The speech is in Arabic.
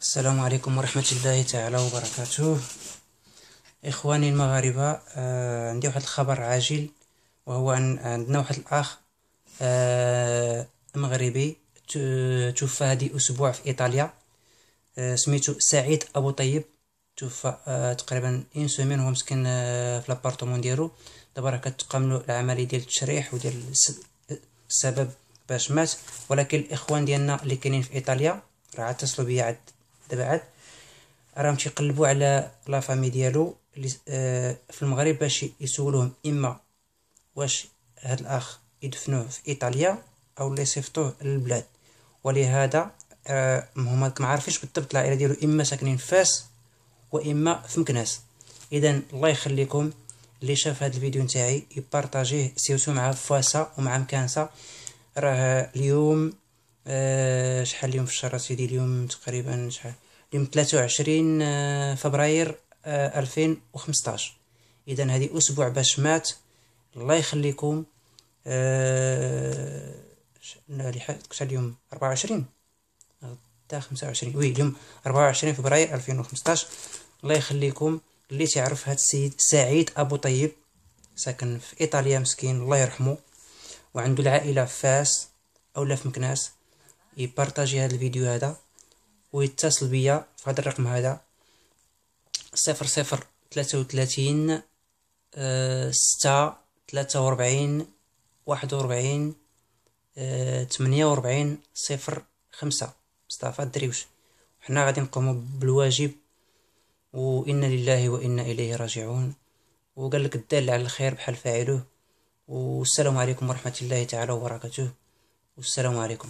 السلام عليكم ورحمة الله تعالى وبركاته إخواني المغاربة آه عندي واحد الخبر عاجل وهو أن عندنا واحد الأخ آه مغربي توفى هذه أسبوع في إيطاليا آه سميتو سعيد أبو طيب توفى آه تقريبا إن سومين هو مسكن آه في لابارتومون ديالو دابا راه كتقام له العملية ديال التشريح وديال السبب باش مات ولكن الإخوان ديالنا اللي كاينين في إيطاليا راه اتصلوا بيا عاد دابا عاد راهم تيقلبوا على لا فامي ديالو آه، في المغرب باش يسولوهم اما واش هاد الاخ يدفنوه في ايطاليا او لا يصيفطوه للبلاد ولهذا آه، هما ما عارفينش بالضبط العائله ديالو اما ساكنين في فاس واما في مكناس اذا الله يخليكم اللي شاف هذا الفيديو نتاعي يبارطاجيه سيوسو مع فاسا ومع مكانسا راه اليوم آه، شحال اليوم في الشهر سيدي اليوم تقريبا شحال يوم 23 آه، فبراير 2015 آه، اذا هذه اسبوع باش مات الله يخليكم اللي أه اليوم 24 حتى 25 وي اليوم 24 فبراير 2015 الله يخليكم اللي تعرف هذا السيد سعيد ابو طيب ساكن في ايطاليا مسكين الله يرحمه وعنده العائله في فاس او لا في مكناس يبارطاجي هذا الفيديو هذا ويتصل بيا في هذا الرقم هذا صفر صفر ثلاثة وثلاثين آه، ستة ثلاثة وأربعين واحد وأربعين آه، ثمانية وأربعين صفر خمسة مصطفى الدريوش حنا غادي نقومو بالواجب وإنا لله وإنا إليه راجعون وقال لك الدال على الخير بحال فاعله والسلام عليكم ورحمة الله تعالى وبركاته والسلام عليكم